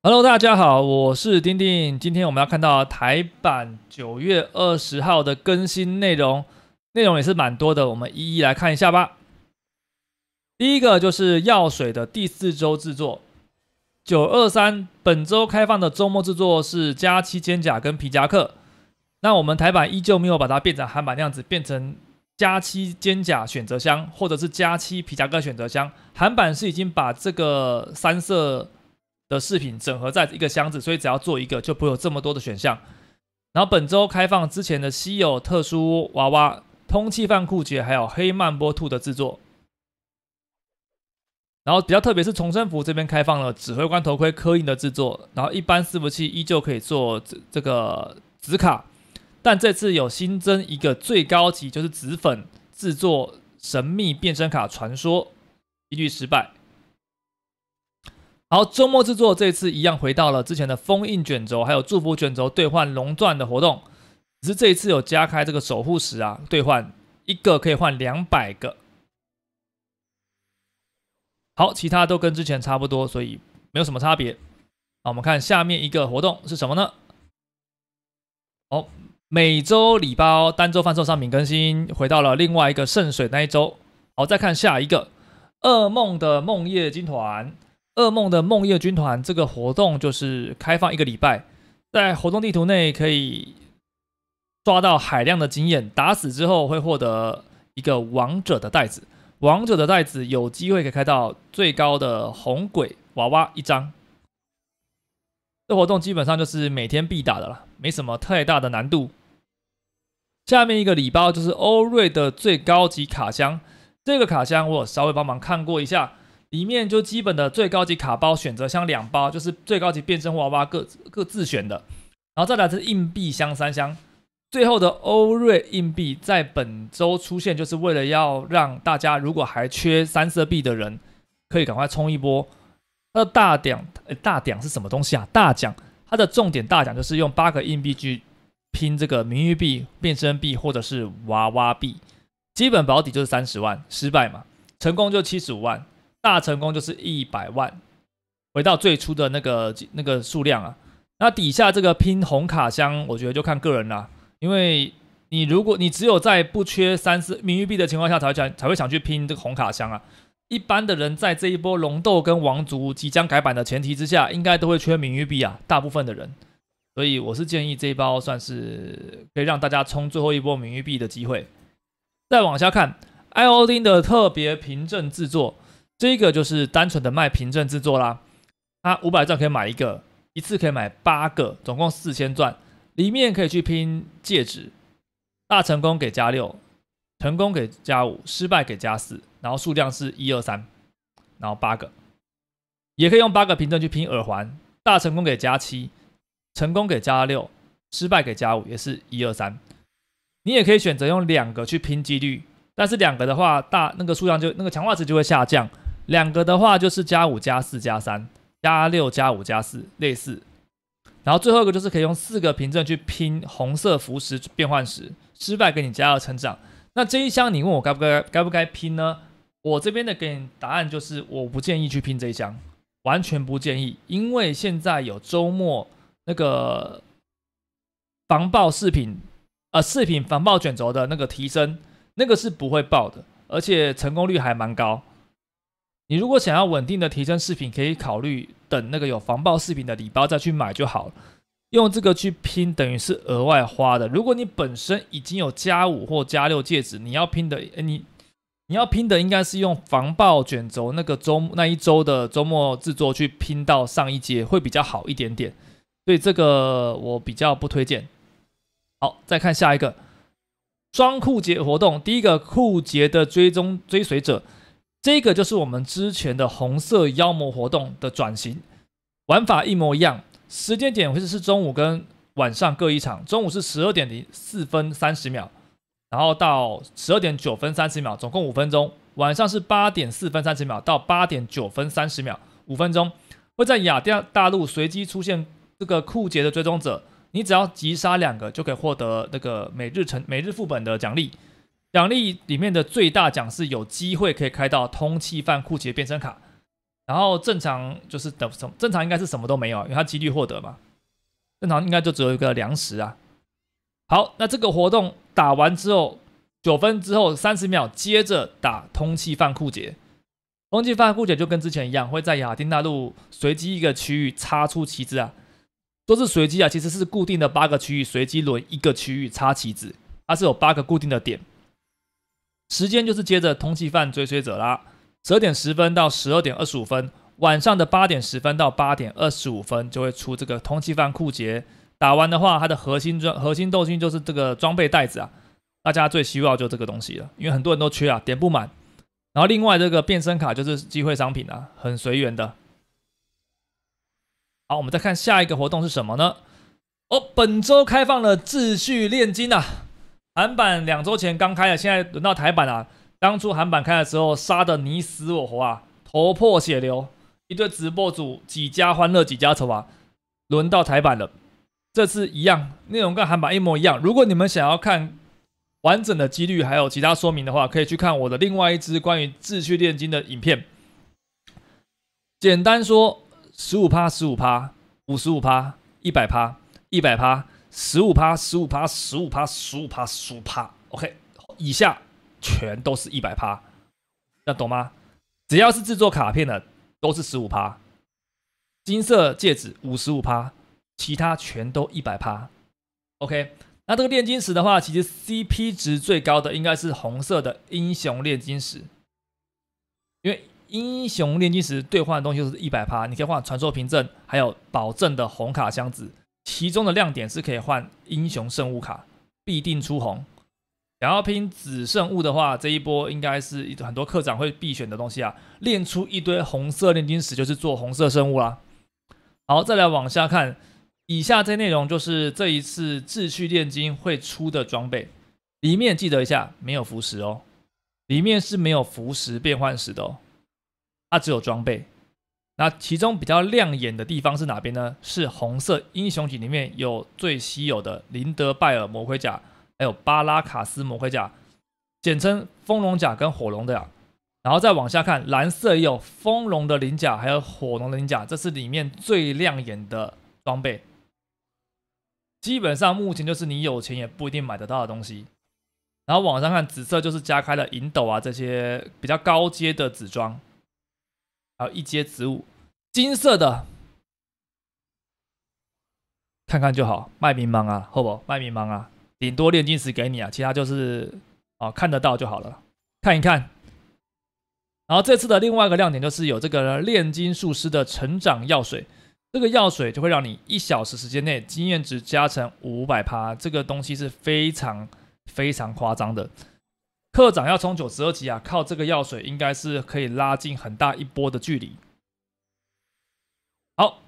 Hello，大家好，我是丁丁。今天我们要看到台版九月二十号的更新内容，内容也是蛮多的，我们一一来看一下吧。第一个就是药水的第四周制作，九二三本周开放的周末制作是加七肩甲跟皮夹克。那我们台版依旧没有把它变成韩版那样子，变成加七肩甲选择箱或者是加七皮夹克选择箱。韩版是已经把这个三色。的饰品整合在一个箱子，所以只要做一个就不会有这么多的选项。然后本周开放之前的稀有特殊娃娃通气棒酷杰，还有黑曼波兔的制作。然后比较特别是重生服这边开放了指挥官头盔刻印的制作，然后一般伺服器依旧可以做这这个紫卡，但这次有新增一个最高级就是紫粉制作神秘变身卡传说，几率失败。好，周末制作这次一样回到了之前的封印卷轴，还有祝福卷轴兑换龙钻的活动，只是这一次有加开这个守护石啊，兑换一个可以换两百个。好，其他都跟之前差不多，所以没有什么差别。好，我们看下面一个活动是什么呢？好，每周礼包单周贩售商品更新，回到了另外一个圣水那一周。好，再看下一个噩梦的梦叶金团。噩梦的梦夜军团这个活动就是开放一个礼拜，在活动地图内可以抓到海量的经验，打死之后会获得一个王者的袋子，王者的袋子有机会可以开到最高的红鬼娃娃一张。这活动基本上就是每天必打的了，没什么太大的难度。下面一个礼包就是欧瑞的最高级卡箱，这个卡箱我稍微帮忙看过一下。里面就基本的最高级卡包选择箱两包，就是最高级变身娃娃各各自选的，然后再来是硬币箱三箱，最后的欧瑞硬币在本周出现，就是为了要让大家如果还缺三色币的人，可以赶快冲一波。它的大奖，大奖是什么东西啊？大奖它的重点大奖就是用八个硬币去拼这个名誉币、变身币或者是娃娃币，基本保底就是三十万，失败嘛，成功就七十五万。大成功就是一百万，回到最初的那个那个数量啊。那底下这个拼红卡箱，我觉得就看个人啦。因为你如果你只有在不缺三四名誉币的情况下，才会想才会想去拼这个红卡箱啊。一般的人在这一波龙斗跟王族即将改版的前提之下，应该都会缺名誉币啊。大部分的人，所以我是建议这一包算是可以让大家冲最后一波名誉币的机会。再往下看，艾欧丁的特别凭证制作。这个就是单纯的卖凭证制作啦，它五百钻可以买一个，一次可以买八个，总共四千钻，里面可以去拼戒指，大成功给加六，成功给加五，失败给加四，然后数量是一二三，然后八个，也可以用八个凭证去拼耳环，大成功给加七，成功给加六，失败给加五，也是一二三，你也可以选择用两个去拼几率，但是两个的话大那个数量就那个强化值就会下降。两个的话就是加五加四加三加六加五加四类似，然后最后一个就是可以用四个凭证去拼红色符石变换石，失败给你加二成长。那这一箱你问我该不该该不该拼呢？我这边的给你答案就是我不建议去拼这一箱，完全不建议，因为现在有周末那个防爆饰品，呃饰品防爆卷轴的那个提升，那个是不会爆的，而且成功率还蛮高。你如果想要稳定的提升饰品，可以考虑等那个有防爆饰品的礼包再去买就好了。用这个去拼，等于是额外花的。如果你本身已经有加五或加六戒指，你要拼的，你你要拼的应该是用防爆卷轴那个周那一周的周末制作去拼到上一阶会比较好一点点。所以这个我比较不推荐。好，再看下一个双酷节活动，第一个酷节的追踪追随者。这个就是我们之前的红色妖魔活动的转型玩法一模一样，时间点会是中午跟晚上各一场，中午是十二点零四分三十秒，然后到十二点九分三十秒，总共五分钟；晚上是八点四分三十秒到八点九分三十秒，五分钟会在雅典大陆随机出现这个酷杰的追踪者，你只要击杀两个就可以获得那个每日成每日副本的奖励。奖励里面的最大奖是有机会可以开到通气犯酷杰变身卡，然后正常就是等什么，正常应该是什么都没有，因为它几率获得嘛。正常应该就只有一个粮食啊。好，那这个活动打完之后，九分之后三十秒接着打通气犯酷杰。通气犯酷杰就跟之前一样，会在亚丁大陆随机一个区域插出旗帜啊，都是随机啊，其实是固定的八个区域，随机轮一个区域插旗子，它是有八个固定的点。时间就是接着通缉犯追随者啦，十点十分到十二点二十五分，晚上的八点十分到八点二十五分就会出这个通缉犯酷劫。打完的话，它的核心装、核心斗心就是这个装备袋子啊，大家最希望就这个东西了，因为很多人都缺啊，点不满。然后另外这个变身卡就是机会商品啊，很随缘的。好，我们再看下一个活动是什么呢？哦，本周开放了秩序炼金啊。韩版两周前刚开的，现在轮到台版了。当初韩版开的时候，杀的你死我活啊，头破血流，一对直播组几家欢乐几家愁啊。轮到台版了，这次一样，内容跟韩版一模一样。如果你们想要看完整的几率还有其他说明的话，可以去看我的另外一支关于秩序炼金的影片。简单说，十五趴，十五趴，五十五趴，一百趴，一百趴。十五趴、十五趴、十五趴、十五趴、十五趴 OK，以下全都是一百趴，那懂吗？只要是制作卡片的都是十五趴，金色戒指五十五趴，其他全都一百趴 OK，那这个炼金石的话，其实 CP 值最高的应该是红色的英雄炼金石，因为英雄炼金石兑换的东西就是一百趴，你可以换传说凭证，还有保证的红卡箱子。其中的亮点是可以换英雄圣物卡，必定出红。想要拼紫圣物的话，这一波应该是很多课长会必选的东西啊。练出一堆红色炼金石就是做红色圣物啦。好，再来往下看，以下这内容就是这一次秩序炼金会出的装备。里面记得一下，没有符石哦，里面是没有符石变换石的哦，它只有装备。那其中比较亮眼的地方是哪边呢？是红色英雄级里面有最稀有的林德拜尔魔盔甲，还有巴拉卡斯魔盔甲，简称风龙甲跟火龙的。然后再往下看，蓝色也有风龙的鳞甲，还有火龙的鳞甲，这是里面最亮眼的装备。基本上目前就是你有钱也不一定买得到的东西。然后往上看，紫色就是加开了银斗啊这些比较高阶的紫装。还有一阶植物，金色的，看看就好，卖迷茫啊，好不？卖迷茫啊，顶多炼金石给你啊，其他就是，哦，看得到就好了，看一看。然后这次的另外一个亮点就是有这个炼金术师的成长药水，这个药水就会让你一小时时间内经验值加成五百趴，这个东西是非常非常夸张的。特长要冲九十二级啊，靠这个药水应该是可以拉近很大一波的距离。好，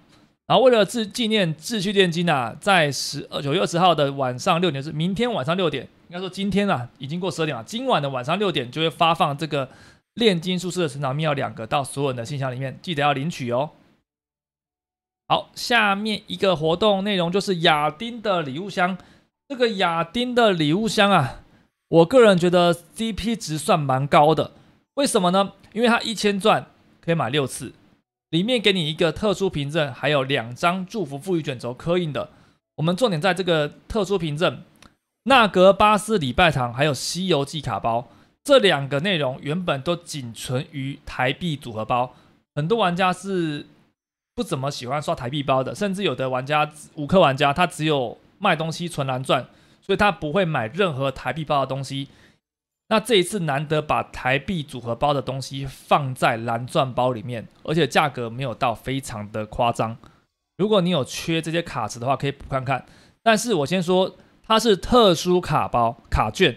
然后为了致纪念秩序炼金啊，在十二九月二十号的晚上六点是明天晚上六点，应该说今天啊已经过十二点了，今晚的晚上六点就会发放这个炼金术士的成长密钥两个到所有人的信箱里面，记得要领取哦。好，下面一个活动内容就是亚丁的礼物箱，这个亚丁的礼物箱啊。我个人觉得 CP 值算蛮高的，为什么呢？因为它一千钻可以买六次，里面给你一个特殊凭证，还有两张祝福赋予卷轴刻印的。我们重点在这个特殊凭证，纳格巴斯礼拜堂，还有西游记卡包这两个内容原本都仅存于台币组合包，很多玩家是不怎么喜欢刷台币包的，甚至有的玩家五克玩家他只有卖东西存蓝钻。所以他不会买任何台币包的东西。那这一次难得把台币组合包的东西放在蓝钻包里面，而且价格没有到，非常的夸张。如果你有缺这些卡池的话，可以补看看。但是我先说，它是特殊卡包卡券，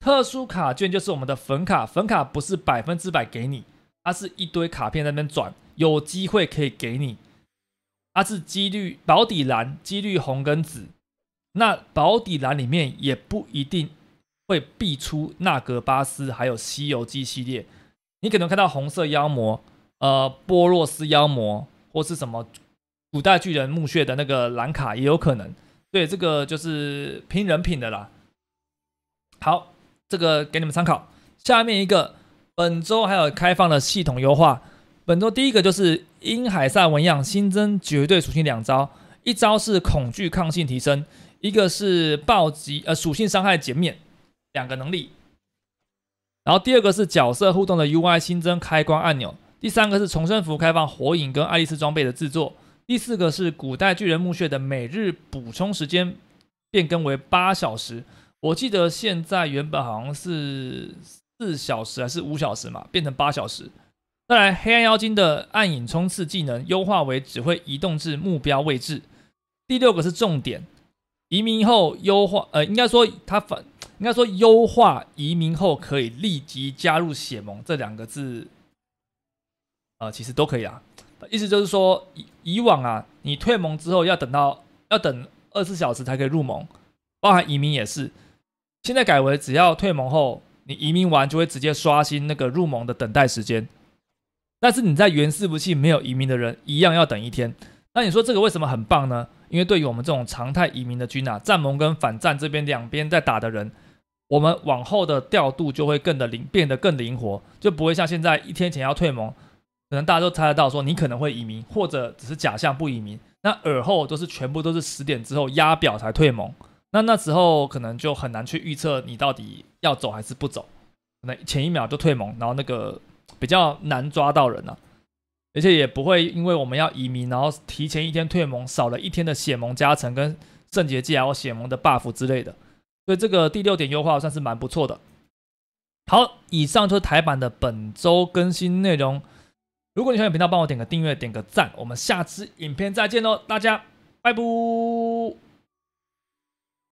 特殊卡券就是我们的粉卡，粉卡不是百分之百给你，它是一堆卡片那边转，有机会可以给你。它是几率保底蓝、几率红跟紫。那保底栏里面也不一定会必出纳格巴斯，还有《西游记》系列，你可能看到红色妖魔，呃，波洛斯妖魔，或是什么古代巨人墓穴的那个蓝卡也有可能。对，这个就是拼人品的啦。好，这个给你们参考。下面一个，本周还有开放的系统优化。本周第一个就是英海塞纹样新增绝对属性两招，一招是恐惧抗性提升。一个是暴击，呃，属性伤害减免两个能力，然后第二个是角色互动的 UI 新增开关按钮，第三个是重生服开放火影跟爱丽丝装备的制作，第四个是古代巨人墓穴的每日补充时间变更为八小时，我记得现在原本好像是四小时还是五小时嘛，变成八小时。再来，黑暗妖精的暗影冲刺技能优化为只会移动至目标位置。第六个是重点。移民后优化，呃，应该说他反，应该说优化移民后可以立即加入血盟这两个字，呃，其实都可以啊。意思就是说，以以往啊，你退盟之后要等到要等二十四小时才可以入盟，包含移民也是。现在改为只要退盟后，你移民完就会直接刷新那个入盟的等待时间。但是你在原四不器没有移民的人一样要等一天。那你说这个为什么很棒呢？因为对于我们这种常态移民的军啊，战盟跟反战这边两边在打的人，我们往后的调度就会更的灵，变得更灵活，就不会像现在一天前要退盟，可能大家都猜得到说你可能会移民，或者只是假象不移民。那耳后都是全部都是十点之后压表才退盟，那那时候可能就很难去预测你到底要走还是不走，那前一秒就退盟，然后那个比较难抓到人啊。而且也不会因为我们要移民，然后提前一天退盟，少了一天的血盟加成跟圣洁祭有血盟的 buff 之类的，所以这个第六点优化算是蛮不错的。好，以上就是台版的本周更新内容。如果你喜欢频道，帮我点个订阅，点个赞。我们下次影片再见喽，大家拜拜。